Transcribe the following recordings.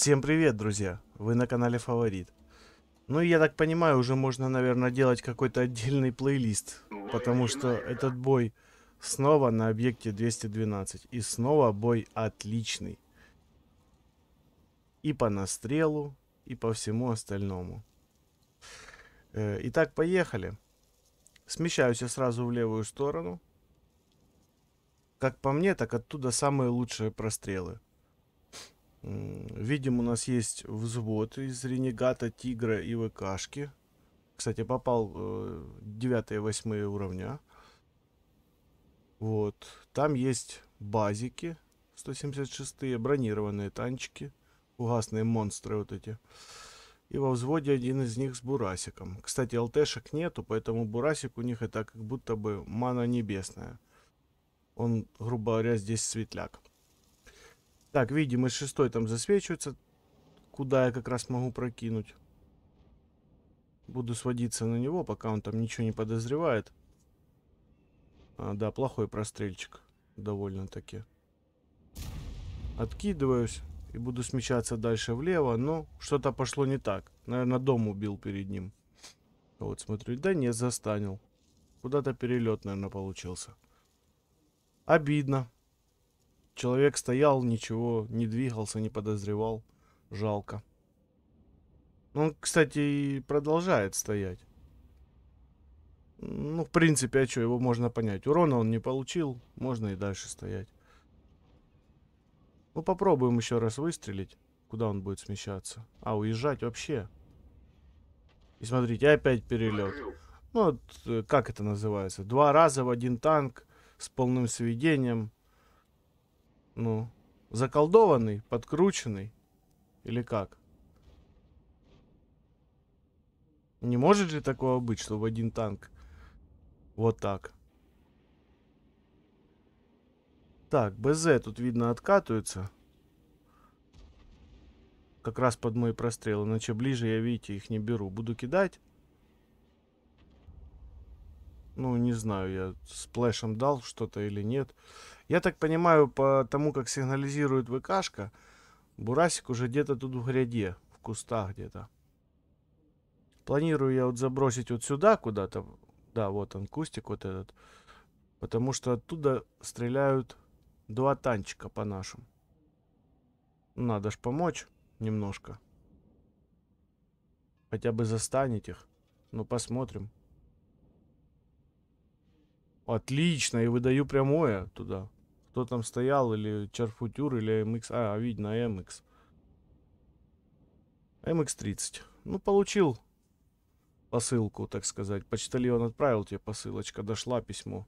Всем привет, друзья! Вы на канале Фаворит. Ну, я так понимаю, уже можно, наверное, делать какой-то отдельный плейлист, потому что этот бой снова на объекте 212. И снова бой отличный. И по настрелу, и по всему остальному. Э, итак, поехали. Смещаюсь я сразу в левую сторону. Как по мне, так оттуда самые лучшие прострелы. Видим, у нас есть взвод из Ренегата, Тигра и ВКшки. Кстати, попал э, 9 8 уровня. Вот. Там есть базики 176, бронированные танчики, угасные монстры вот эти. И во взводе один из них с Бурасиком. Кстати, ЛТшек нету, поэтому Бурасик у них это как будто бы мана небесная. Он, грубо говоря, здесь светляк. Так, видим, из шестой там засвечивается. Куда я как раз могу прокинуть. Буду сводиться на него, пока он там ничего не подозревает. А, да, плохой прострельчик. Довольно-таки. Откидываюсь и буду смещаться дальше влево, но что-то пошло не так. Наверное, дом убил перед ним. Вот смотрю, да нет, застанил. Куда-то перелет, наверное, получился. Обидно. Человек стоял, ничего, не двигался, не подозревал. Жалко. Ну, он, кстати, и продолжает стоять. Ну, в принципе, а что, его можно понять. Урона он не получил, можно и дальше стоять. Ну, попробуем еще раз выстрелить. Куда он будет смещаться? А, уезжать вообще. И смотрите, опять перелет. Ну, вот, э, как это называется? Два раза в один танк с полным сведением ну, заколдованный, подкрученный? Или как? Не может же такого быть, что в один танк вот так? Так, БЗ тут, видно, откатывается, Как раз под мои прострелы. Иначе ближе я, видите, их не беру. Буду кидать. Ну, не знаю, я сплэшем дал что-то или нет. Я так понимаю, по тому, как сигнализирует ВКшка, Бурасик уже где-то тут в гряде, в кустах где-то. Планирую я вот забросить вот сюда куда-то. Да, вот он, кустик вот этот. Потому что оттуда стреляют два танчика по нашим. Надо ж помочь немножко. Хотя бы застанет их. Ну, посмотрим. Отлично, и выдаю прямое туда. Кто там стоял, или Чарфутюр, или MX. А, видно, MX. MX-30. Ну, получил посылку, так сказать. Почтальон отправил тебе посылочка, дошла письмо.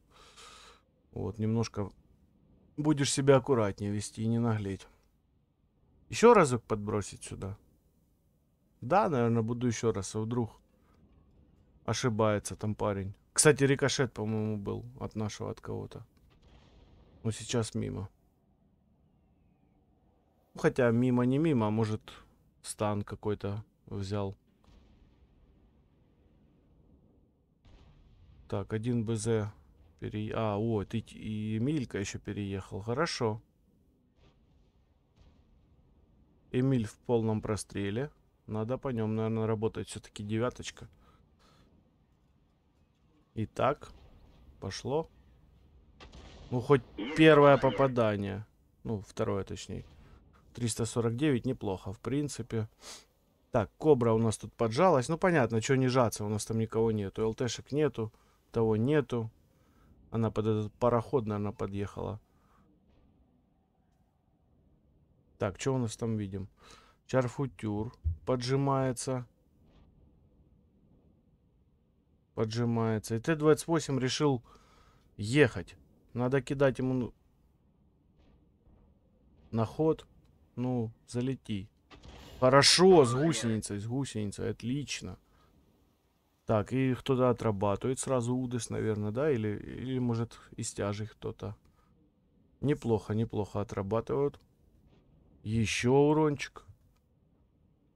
Вот, немножко будешь себя аккуратнее вести и не наглеть. Еще разок подбросить сюда. Да, наверное, буду еще раз, а вдруг ошибается там парень. Кстати, рикошет, по-моему, был от нашего, от кого-то. Ну сейчас мимо. Ну, хотя мимо не мимо, а может стан какой-то взял. Так, один БЗ пере... А, вот, и, и Эмилька еще переехал. Хорошо. Эмиль в полном простреле. Надо по нем, наверное, работать. Все-таки девяточка. Итак, Пошло. Ну, хоть первое попадание. Ну, второе, точнее. 349 неплохо, в принципе. Так, кобра у нас тут поджалась. Ну, понятно, что не жаться, у нас там никого нету. ЛТшек нету, того нету. Она под этот пароход, наверное, подъехала. Так, что у нас там видим? Чарфутюр поджимается. поджимается. И Т-28 решил ехать. Надо кидать ему на ход. Ну, залети. Хорошо, с гусеницей, с гусеницей, отлично. Так, и кто-то отрабатывает. Сразу удыс, наверное, да? Или, или может, и тяжей кто-то. Неплохо, неплохо отрабатывают. Еще урончик.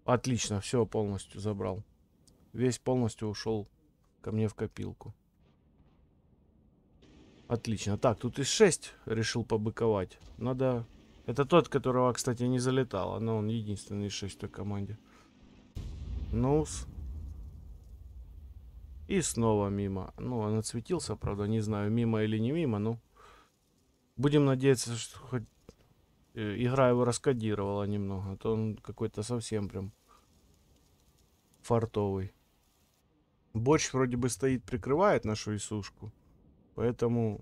Отлично, все полностью забрал. Весь полностью ушел ко мне в копилку. Отлично. А так, тут из 6 решил побыковать. Надо... Это тот, которого, кстати, не залетало. А, но он единственный из 6 в той команде. Нус. И снова мимо. Ну, он отсветился, правда. Не знаю, мимо или не мимо, но... Будем надеяться, что хоть... Э, игра его раскодировала немного. А то он какой-то совсем прям фартовый. Борщ вроде бы стоит, прикрывает нашу Исушку. Поэтому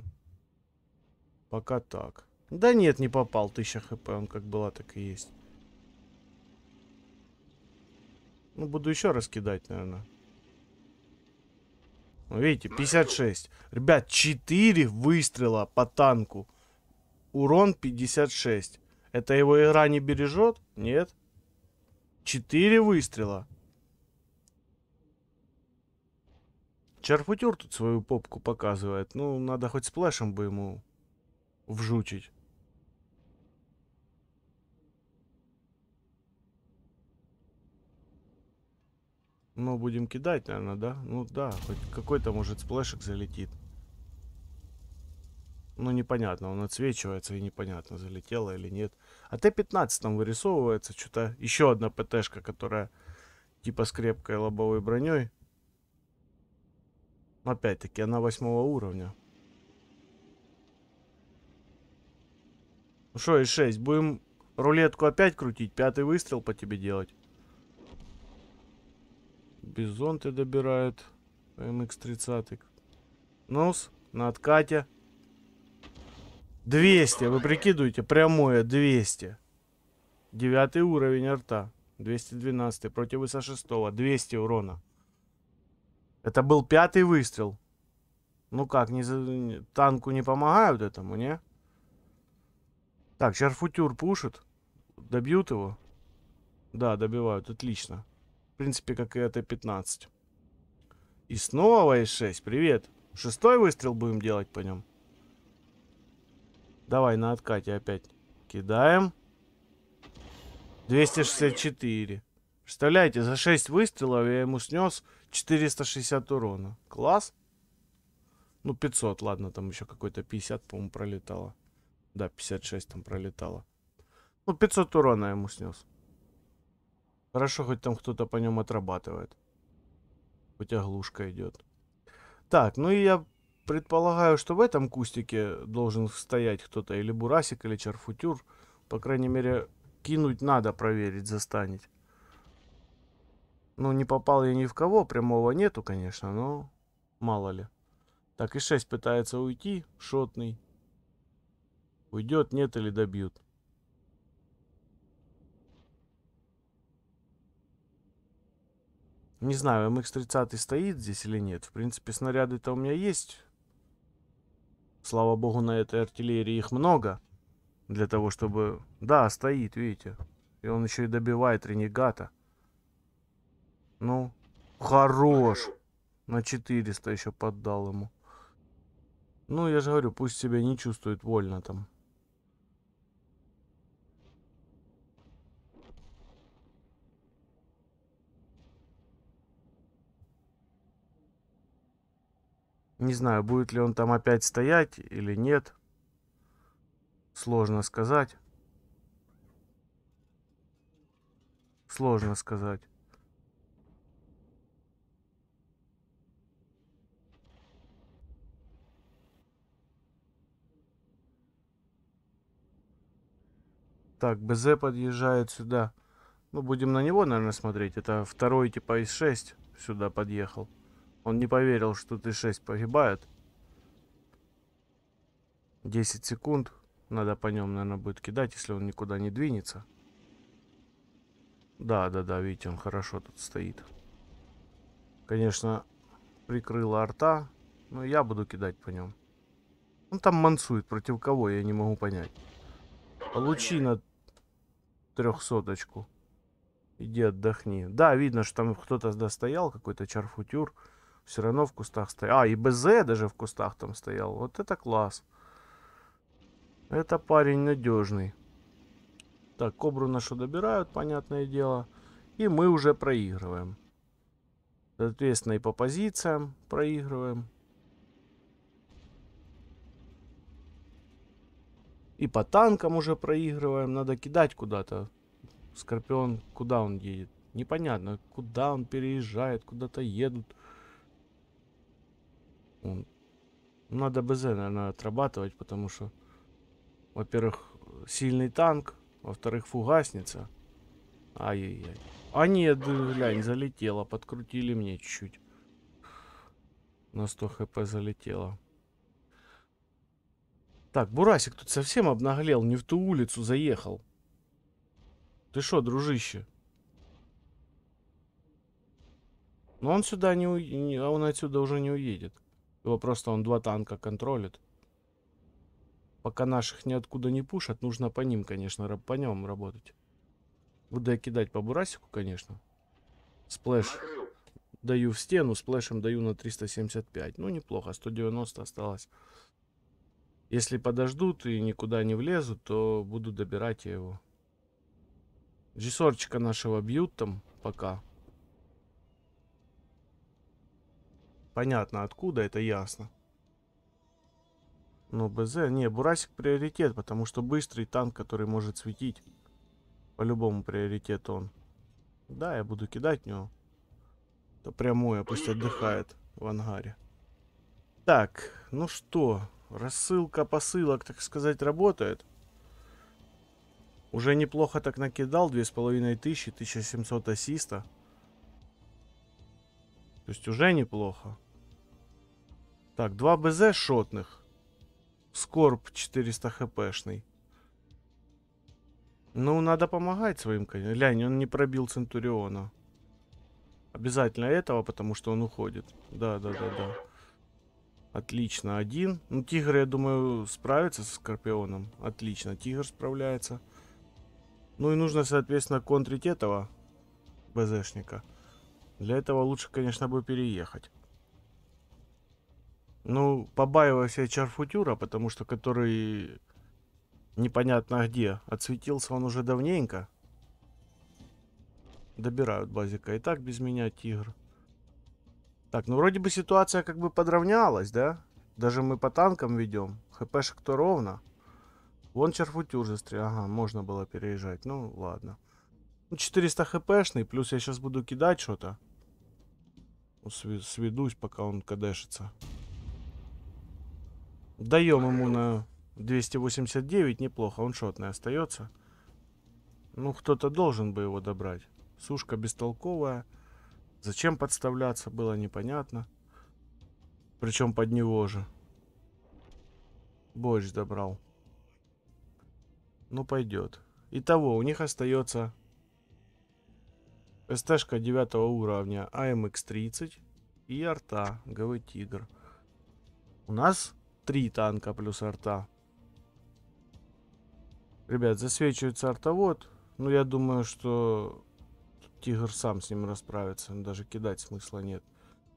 пока так. Да нет, не попал. 1000 хп. Он как была, так и есть. Ну, буду еще раз кидать, наверное. Ну, видите, 56. Ребят, 4 выстрела по танку. Урон 56. Это его игра не бережет? Нет. 4 выстрела. Чарпутюр тут свою попку показывает. Ну, надо хоть с сплэшем бы ему вжучить. Ну, будем кидать, наверное, да? Ну, да, хоть какой-то, может, сплэшек залетит. Ну, непонятно, он отсвечивается и непонятно, залетело или нет. А Т-15 там вырисовывается, что-то еще одна ПТшка, которая типа с крепкой лобовой броней. Опять-таки, она восьмого уровня. Ну что, и 6. Будем рулетку опять крутить, пятый выстрел по тебе делать. Бизонты добирают. МХ-30. Нос на откате. 200, вы прикидываете, прямое 200. Девятый уровень арта. 212 против ИСа 6. 200 урона. Это был пятый выстрел. Ну как, не, танку не помогают этому, не? Так, Чарфутюр пушит. Добьют его? Да, добивают, отлично. В принципе, как и это 15. И снова С6, привет. Шестой выстрел будем делать по нем. Давай на откате опять. Кидаем. 264. Представляете, за 6 выстрелов я ему снес 460 урона. Класс. Ну, 500, ладно, там еще какой-то 50, по-моему, пролетало. Да, 56 там пролетало. Ну, 500 урона я ему снес. Хорошо, хоть там кто-то по нем отрабатывает. Хоть оглушка идет. Так, ну и я предполагаю, что в этом кустике должен стоять кто-то. Или Бурасик, или Чарфутюр. По крайней мере, кинуть надо проверить, застанет. Ну, не попал я ни в кого, прямого нету, конечно, но мало ли. Так, и 6 пытается уйти, шотный. Уйдет, нет или добьют. Не знаю, МХ-30 стоит здесь или нет. В принципе, снаряды-то у меня есть. Слава богу, на этой артиллерии их много. Для того, чтобы... Да, стоит, видите. И он еще и добивает ренегата. Ну, хорош. На 400 еще поддал ему. Ну, я же говорю, пусть себя не чувствует вольно там. Не знаю, будет ли он там опять стоять или нет. Сложно сказать. Сложно сказать. Так, БЗ подъезжает сюда. Ну, будем на него, наверное, смотреть. Это второй типа из 6 сюда подъехал. Он не поверил, что Т-6 погибает. 10 секунд. Надо по нем, наверное, будет кидать, если он никуда не двинется. Да, да, да, видите, он хорошо тут стоит. Конечно, прикрыла арта, но я буду кидать по нем. Он там мансует, против кого, я не могу понять. Получи на трехсоточку. Иди отдохни. Да, видно, что там кто-то стоял какой-то чарфутюр. Все равно в кустах стоял. А, и БЗ даже в кустах там стоял. Вот это класс. Это парень надежный. Так, кобру нашу добирают, понятное дело. И мы уже проигрываем. Соответственно, и по позициям проигрываем. И по танкам уже проигрываем. Надо кидать куда-то. Скорпион, куда он едет? Непонятно, куда он переезжает, куда-то едут. Надо БЗ, наверное, отрабатывать, потому что, во-первых, сильный танк, во-вторых, фугасница. Ай-яй-яй. А нет, глянь, залетела, подкрутили мне чуть-чуть. На 100 хп залетела. Так, Бурасик тут совсем обнаглел, не в ту улицу заехал. Ты что, дружище? Ну он сюда не, а он отсюда уже не уедет. Его просто он два танка контролит. Пока наших ниоткуда не пушат, нужно по ним, конечно, по нем работать. Буду я кидать по Бурасику, конечно. Сплэш. Даю в стену, сплэшем даю на 375. Ну, неплохо, 190 осталось. Если подождут и никуда не влезут, то буду добирать я его. Джессорчика нашего бьют там пока. Понятно, откуда, это ясно. Но БЗ... Не, Бурасик приоритет, потому что быстрый танк, который может светить. По-любому приоритет он. Да, я буду кидать в него. То прямое, а пусть отдыхает в ангаре. Так, ну что, Рассылка посылок, так сказать, работает. Уже неплохо так накидал. 2500, 1700 ассиста. То есть уже неплохо. Так, 2 БЗ шотных. Скорб 400 хпшный. Ну, надо помогать своим, конечно. Лянь, он не пробил Центуриона. Обязательно этого, потому что он уходит. Да, да, да, да. Отлично, один. Ну, тигр, я думаю, справится со скорпионом. Отлично, тигр справляется. Ну и нужно, соответственно, контрить этого БЗшника. Для этого лучше, конечно, бы переехать. Ну, побаиваюсь я Чарфутюра, потому что который непонятно где. Отсветился он уже давненько. Добирают базика. И так без меня тигр. Так, ну вроде бы ситуация как бы подравнялась, да? Даже мы по танкам ведем. ХПшек-то ровно. Вон черфутюр застрял. Ага, можно было переезжать. Ну, ладно. 400 ну, хпшный, плюс я сейчас буду кидать что-то. Ну, сведусь, пока он кадешится. Даем ему на 289, неплохо. Он шотный остается. Ну, кто-то должен бы его добрать. Сушка бестолковая. Зачем подставляться, было непонятно. Причем под него же. Борщ добрал. Ну, пойдет. Итого, у них остается СТшка 9 уровня АМХ-30 и арта ГВ Тигр. У нас три танка плюс арта. Ребят, засвечивается артовод. Ну, я думаю, что тигр сам с ним расправится. Даже кидать смысла нет.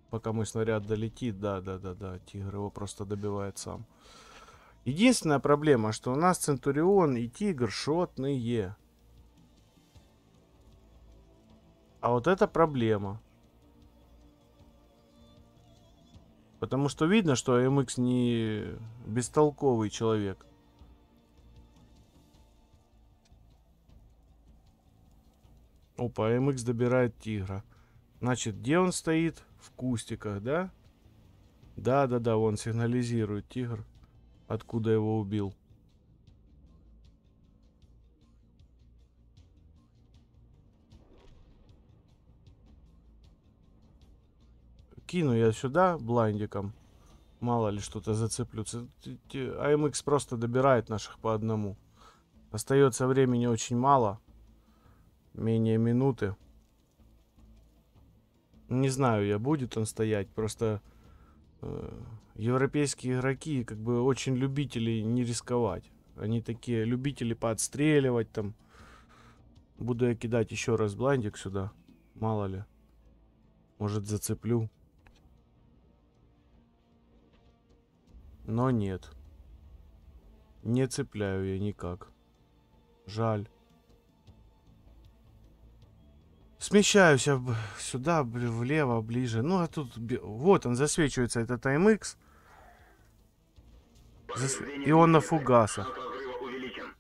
Пока мой снаряд долетит, да-да-да-да, тигр его просто добивает сам. Единственная проблема, что у нас Центурион и Тигр шотные. А вот это проблема. Потому что видно, что МХ не бестолковый человек. Опа, МХ добирает тигра. Значит, где он стоит? В кустиках, да? Да-да-да, он сигнализирует тигр, откуда его убил. Кину я сюда блайндиком. Мало ли что-то зацеплю. АМХ просто добирает наших по одному. Остается времени очень мало менее минуты. Не знаю я, будет он стоять. Просто э, европейские игроки как бы очень любители не рисковать. Они такие любители подстреливать. там. Буду я кидать еще раз блайндик сюда. Мало ли. Может зацеплю. Но нет. Не цепляю я никак. Жаль. смещаюсь сюда, влево, ближе. Ну, а тут... Вот он, засвечивается этот AMX. Зас... И он на фугасах.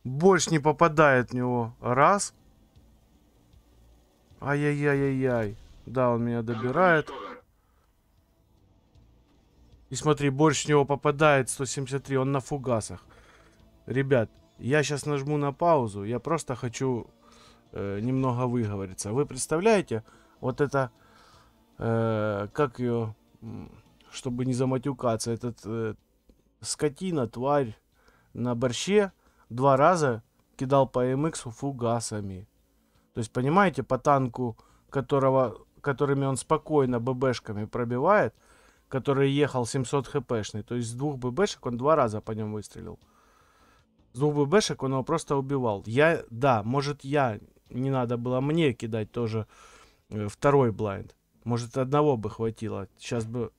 Больше не попадает в него. Раз. Ай-яй-яй-яй-яй. Да, он меня добирает. И смотри, больше в него попадает 173. Он на фугасах. Ребят, я сейчас нажму на паузу. Я просто хочу э, немного выговориться. Вы представляете, вот это, э, как ее, чтобы не заматюкаться, этот э, скотина, тварь на борще два раза кидал по МХ фугасами. То есть, понимаете, по танку, которого, которыми он спокойно ББшками пробивает, который ехал 700 хпшный. То есть с двух ББшек он два раза по нему выстрелил. С двух ББшек он его просто убивал. Я, да, может я не надо было мне кидать тоже э, второй блайнд. Может, одного бы хватило. Сейчас бы...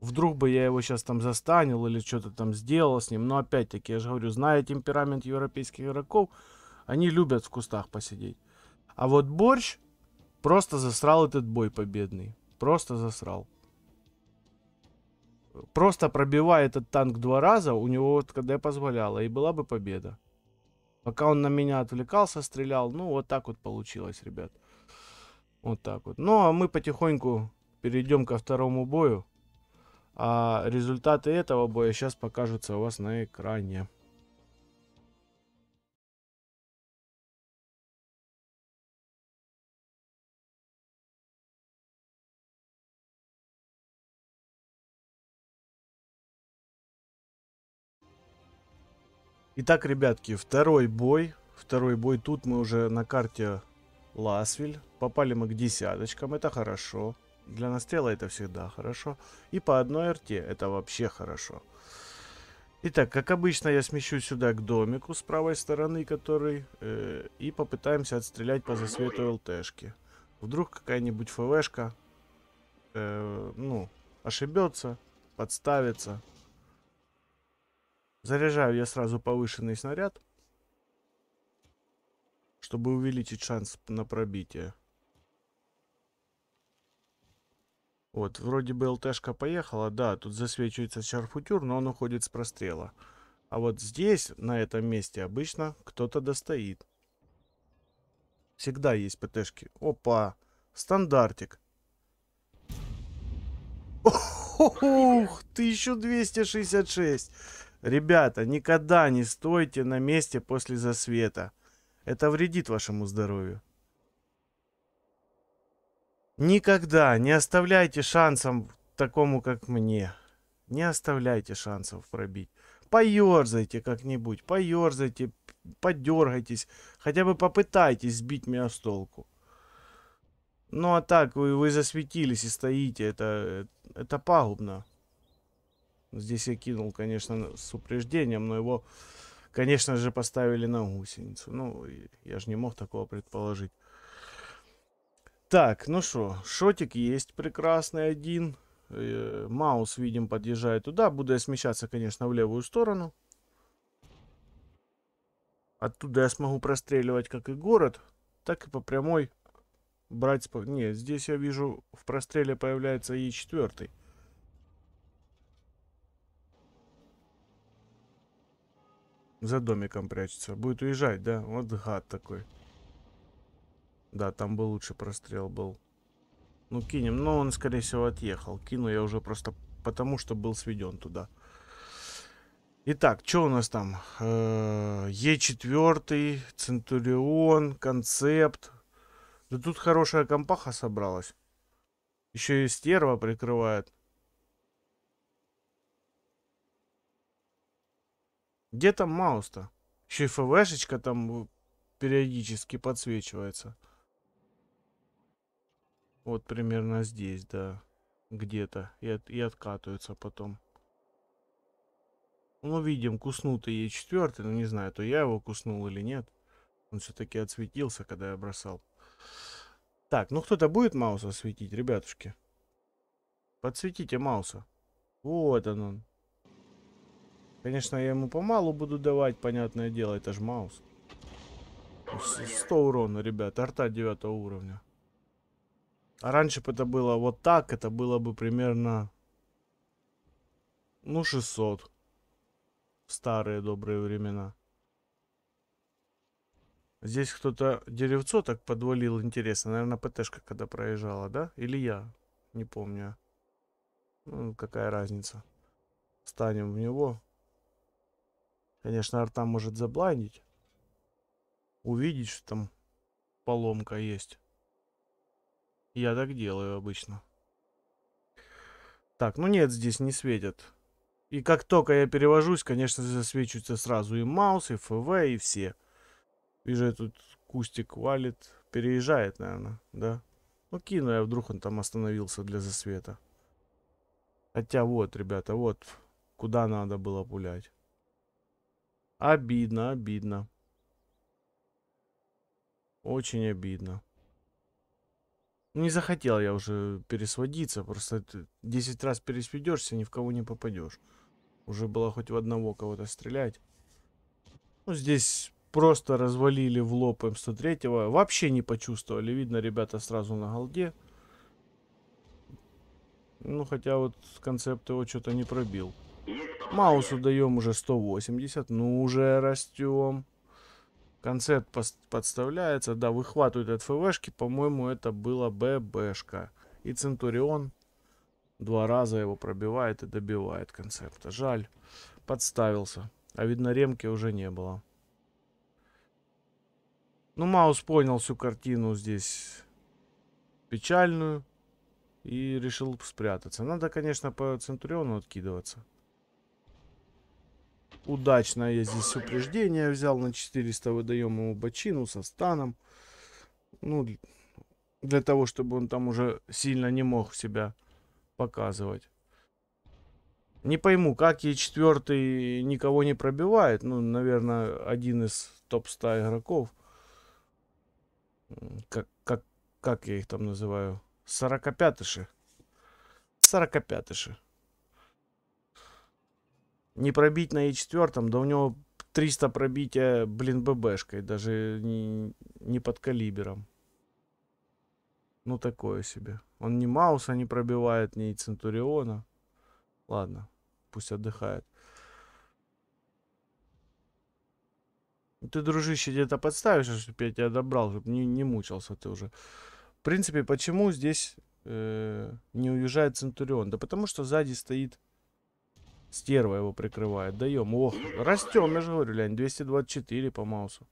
Вдруг бы я его сейчас там застанил или что-то там сделал с ним. Но опять-таки, я же говорю, зная темперамент европейских игроков, они любят в кустах посидеть. А вот Борщ просто засрал этот бой победный. Просто засрал. Просто пробивая этот танк два раза, у него вот КД позволяло, и была бы победа. Пока он на меня отвлекался, стрелял. Ну, вот так вот получилось, ребят. Вот так вот. Ну, а мы потихоньку перейдем ко второму бою. А результаты этого боя сейчас покажутся у вас на экране. Итак, ребятки, второй бой. Второй бой. Тут мы уже на карте Ласвиль. Попали мы к десяточкам. Это хорошо. Для настрела это всегда хорошо. И по одной арте это вообще хорошо. Итак, как обычно, я смещу сюда к домику с правой стороны, который... Э, и попытаемся отстрелять по засвету ЛТшки. Вдруг какая-нибудь ФВшка... Э, ну, ошибется, подставится. Заряжаю я сразу повышенный снаряд, чтобы увеличить шанс на пробитие. Вот, вроде бы ЛТшка поехала, да, тут засвечивается чарфутюр, но он уходит с прострела. А вот здесь, на этом месте, обычно кто-то достоит. Всегда есть ПТшки. Опа, стандартик. Ух, 1266. Ребята, никогда не стойте на месте после засвета. Это вредит вашему здоровью. Никогда не оставляйте шансом такому, как мне. Не оставляйте шансов пробить. Поерзайте как-нибудь, поерзайте, подергайтесь. Хотя бы попытайтесь сбить меня с толку. Ну а так, вы, вы засветились и стоите, это, это пагубно. Здесь я кинул, конечно, с упреждением, но его, конечно же, поставили на гусеницу. Ну, я же не мог такого предположить. Так, ну что, шотик есть прекрасный один. Э, маус, видим, подъезжает туда. Буду я смещаться, конечно, в левую сторону. Оттуда я смогу простреливать как и город, так и по прямой брать... Нет, здесь я вижу, в простреле появляется и четвертый. За домиком прячется. Будет уезжать, да? Вот гад такой. Да, там бы лучше прострел был. Ну, кинем. Но он, скорее всего, отъехал. Кину я уже просто потому, что был сведен туда. Итак, что у нас там? Э, Е4, Центурион, Концепт. Да тут хорошая компаха собралась. Еще и стерва прикрывает. Где там Мауста? Еще и ФВшечка там э, периодически подсвечивается. Вот примерно здесь, да. Где-то. И, от, и откатываются потом. Ну, видим, куснутый ей четвертый. Ну, не знаю, то я его куснул или нет. Он все-таки отсветился, когда я бросал. Так, ну кто-то будет Мауса светить, ребятушки? Подсветите Мауса. Вот он он. Конечно, я ему помалу буду давать, понятное дело, это же Маус. 100 урона, ребят, арта 9 уровня. А раньше бы это было вот так, это было бы примерно, ну, 600. В старые добрые времена. Здесь кто-то деревцо так подвалил, интересно. Наверное, ПТшка когда проезжала, да? Или я? Не помню. Ну, какая разница. Станем в него. Конечно, арта может заблайдить. Увидеть, что там поломка есть. Я так делаю обычно. Так, ну нет, здесь не светят. И как только я перевожусь, конечно, засвечиваются сразу и маус, и ФВ, и все. Вижу, я тут кустик валит. Переезжает, наверное, да? Ну, кину я, вдруг он там остановился для засвета. Хотя вот, ребята, вот куда надо было пулять. Обидно, обидно. Очень обидно. Не захотел я уже пересводиться. Просто 10 раз пересведешься, ни в кого не попадешь. Уже было хоть в одного кого-то стрелять. Ну, здесь просто развалили в лоб М103. Вообще не почувствовали. Видно, ребята сразу на голде. Ну, хотя вот концепт его что-то не пробил. Есть Маусу даем уже 180. Ну, уже растем. Концепт подставляется. Да, выхватывает от ФВшки. По-моему, это было ББшка. И Центурион два раза его пробивает и добивает концепта. Жаль. Подставился. А видно, ремки уже не было. Ну, Маус понял всю картину здесь печальную и решил спрятаться. Надо, конечно, по Центуриону откидываться. Удачно я здесь упреждение взял на 400. Выдаем ему бочину со станом. Ну, для того, чтобы он там уже сильно не мог себя показывать. Не пойму, как и четвертый никого не пробивает. Ну, наверное, один из топ-100 игроков. Как, как, как я их там называю? 45-ши. 45-ши. Не пробить на Е4, да у него 300 пробития, блин, ББшкой, даже не, не под калибером. Ну, такое себе. Он ни Мауса не пробивает, ни Центуриона. Ладно, пусть отдыхает. Ну, ты, дружище, где-то подставишь, чтобы я тебя добрал, чтобы не, не мучился ты уже. В принципе, почему здесь э, не уезжает Центурион? Да потому что сзади стоит Стерва его прикрывает. Даем. Ох, растем, я же говорю, лянь. 224 по маусу.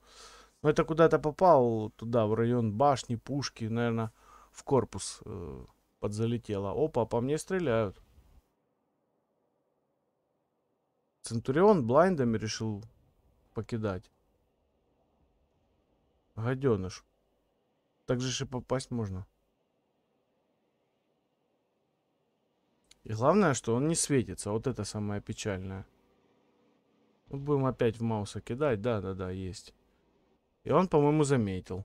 Но это куда-то попал туда, в район башни, пушки, наверное, в корпус э, подзалетело. Опа, по мне стреляют. Центурион блайндами решил покидать. Гаденыш. Так же попасть можно. И главное, что он не светится. Вот это самое печальное. Будем опять в Мауса кидать. Да-да-да, есть. И он, по-моему, заметил.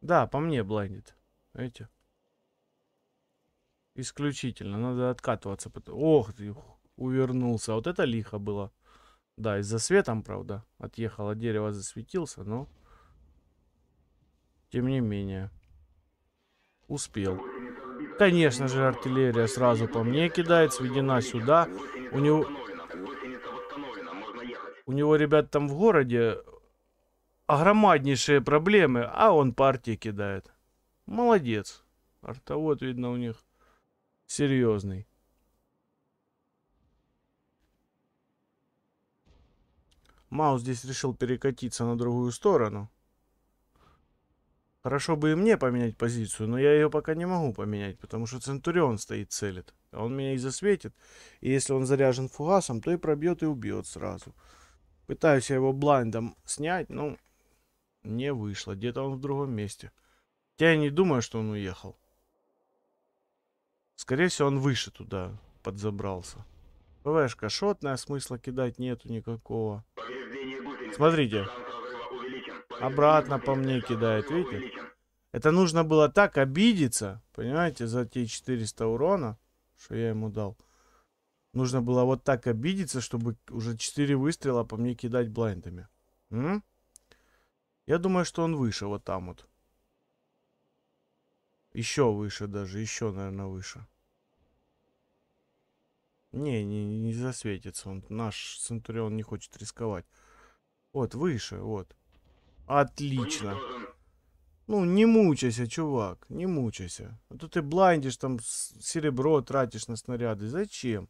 Да, по мне блайндит. Видите? Исключительно. Надо откатываться. Ох ты, увернулся. Вот это лихо было. Да, и за светом, правда. Отъехало а дерево, засветился, но... Тем не менее. Успел. Конечно же, артиллерия сразу по мне кидает, сведена сюда. У него... У него, ребят, там в городе огромнейшие проблемы, а он партии кидает. Молодец. Артовод, видно, у них серьезный. Маус здесь решил перекатиться на другую сторону. Хорошо бы и мне поменять позицию, но я ее пока не могу поменять, потому что Центурион стоит целит. Он меня и засветит, и если он заряжен фугасом, то и пробьет и убьет сразу. Пытаюсь я его блайндом снять, но не вышло. Где-то он в другом месте. Хотя я не думаю, что он уехал. Скорее всего, он выше туда подзабрался. ПВшка шотная, смысла кидать нету никакого. Смотрите. Обратно по мне кидает, видите? Это нужно было так обидеться, понимаете, за те 400 урона, что я ему дал. Нужно было вот так обидеться, чтобы уже 4 выстрела по мне кидать блайндами. М? Я думаю, что он выше, вот там вот. Еще выше даже, еще, наверное, выше. Не, не, не засветится он. Наш Центурион не хочет рисковать. Вот, выше, вот. Отлично. Ну, не мучайся, чувак, не мучайся. А то ты блайндишь, там серебро тратишь на снаряды. Зачем?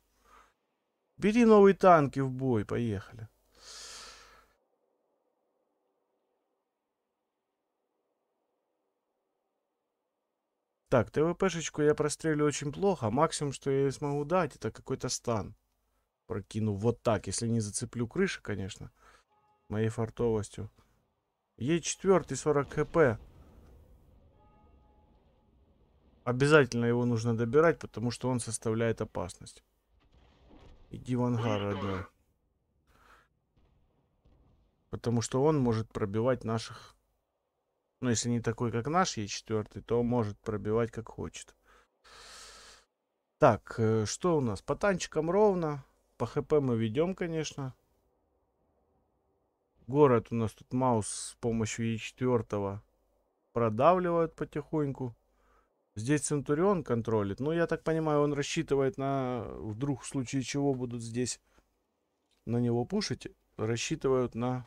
Бери новые танки в бой, поехали. Так, ТВПшечку я прострелю очень плохо. А максимум, что я смогу дать, это какой-то стан. Прокину вот так, если не зацеплю крыши, конечно. Моей фартовостью. Ей четвертый, 40 хп. Обязательно его нужно добирать, потому что он составляет опасность. Иди в ангар, родной. Потому что он может пробивать наших... Ну, если не такой, как наш Е4, то может пробивать, как хочет. Так, э, что у нас? По танчикам ровно. По хп мы ведем, конечно. Город у нас тут Маус с помощью Е4 продавливают потихоньку. Здесь Центурион контролит. Ну, я так понимаю, он рассчитывает на... Вдруг в случае чего будут здесь на него пушить. Рассчитывают на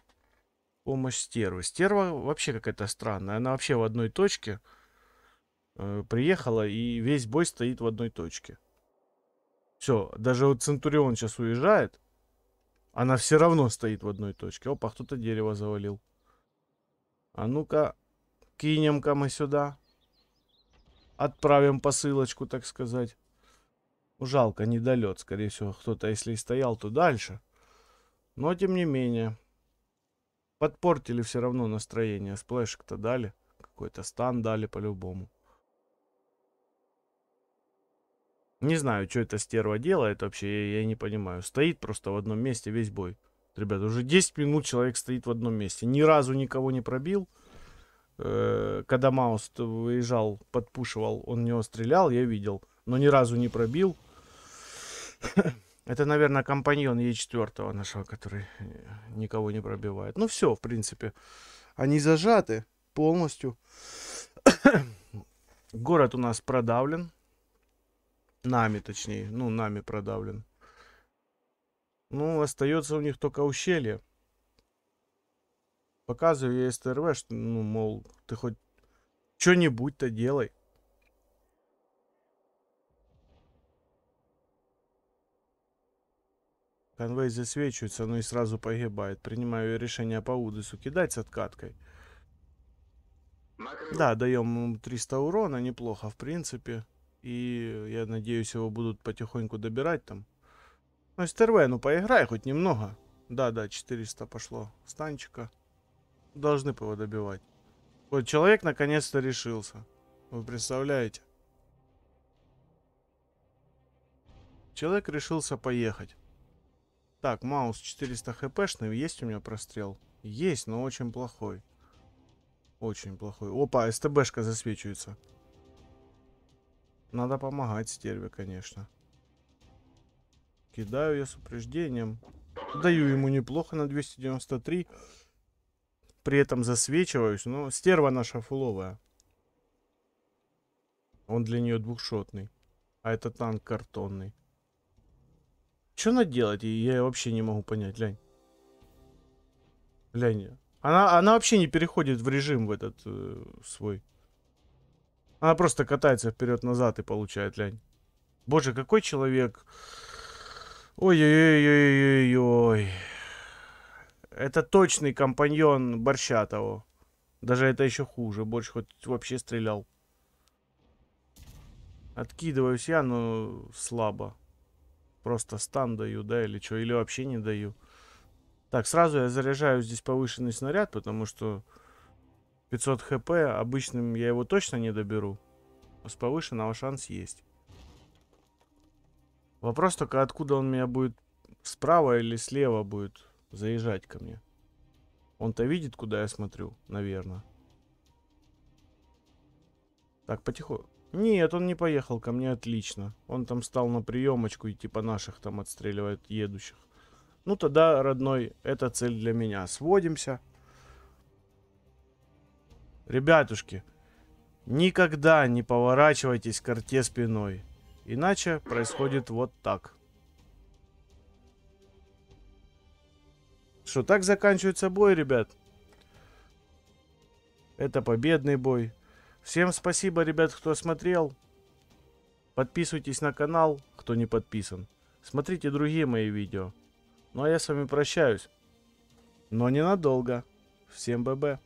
помощь стервы. Стерва вообще какая-то странная. Она вообще в одной точке э, приехала, и весь бой стоит в одной точке. Все, даже вот Центурион сейчас уезжает. Она все равно стоит в одной точке. Опа, кто-то дерево завалил. А ну-ка, кинем-ка мы сюда. Отправим посылочку, так сказать. Ну, жалко, недолет. Скорее всего, кто-то, если и стоял, то дальше. Но, тем не менее, подпортили все равно настроение. Сплэшек-то дали. Какой-то стан дали по-любому. Не знаю, что это стерва делает вообще, я, я не понимаю. Стоит просто в одном месте весь бой. ребята, уже 10 минут человек стоит в одном месте. Ни разу никого не пробил. Э, когда Маус выезжал, подпушивал, он него стрелял, я видел. Но ни разу не пробил. Это, наверное, компаньон Е4 нашего, который э, никого не пробивает. Ну все, в принципе. Они зажаты полностью. Город у нас продавлен. Нами, точнее. Ну, нами продавлен. Ну, остается у них только ущелье. Показываю я СТРВ, что, ну, мол, ты хоть что-нибудь-то делай. Конвей засвечивается, ну и сразу погибает. Принимаю решение по Удесу кидать с откаткой. Да, даем 300 урона, неплохо, в принципе. И я надеюсь, его будут потихоньку добирать там. Ну, СТРВ, ну поиграй хоть немного. Да-да, 400 пошло станчика. Должны его добивать. Вот человек наконец-то решился. Вы представляете? Человек решился поехать. Так, Маус 400 хпшный. Есть у меня прострел? Есть, но очень плохой. Очень плохой. Опа, СТБшка засвечивается. Надо помогать стерве, конечно. Кидаю я с упреждением. Даю ему неплохо на 293. При этом засвечиваюсь. Но стерва наша фуловая. Он для нее двухшотный. А это танк картонный. Что надо делать? Я вообще не могу понять, Лянь. Лянь. Она, она вообще не переходит в режим в этот э, свой. Она просто катается вперед-назад и получает лянь. Боже, какой человек... Ой-ой-ой-ой-ой. ой! Это точный компаньон Борщатову. Даже это еще хуже. Борщ хоть вообще стрелял. Откидываюсь я, но слабо. Просто стан даю, да, или что, или вообще не даю. Так, сразу я заряжаю здесь повышенный снаряд, потому что 500 хп, обычным я его точно не доберу. с повышенного шанс есть. Вопрос только, откуда он меня будет справа или слева будет заезжать ко мне. Он-то видит, куда я смотрю, наверное. Так, потихоньку. Нет, он не поехал ко мне, отлично. Он там стал на приемочку и типа наших там отстреливает едущих. Ну тогда, родной, это цель для меня. Сводимся. Ребятушки, никогда не поворачивайтесь к арте спиной. Иначе происходит вот так. Что, так заканчивается бой, ребят? Это победный бой. Всем спасибо, ребят, кто смотрел. Подписывайтесь на канал, кто не подписан. Смотрите другие мои видео. Ну а я с вами прощаюсь. Но ненадолго. Всем ББ.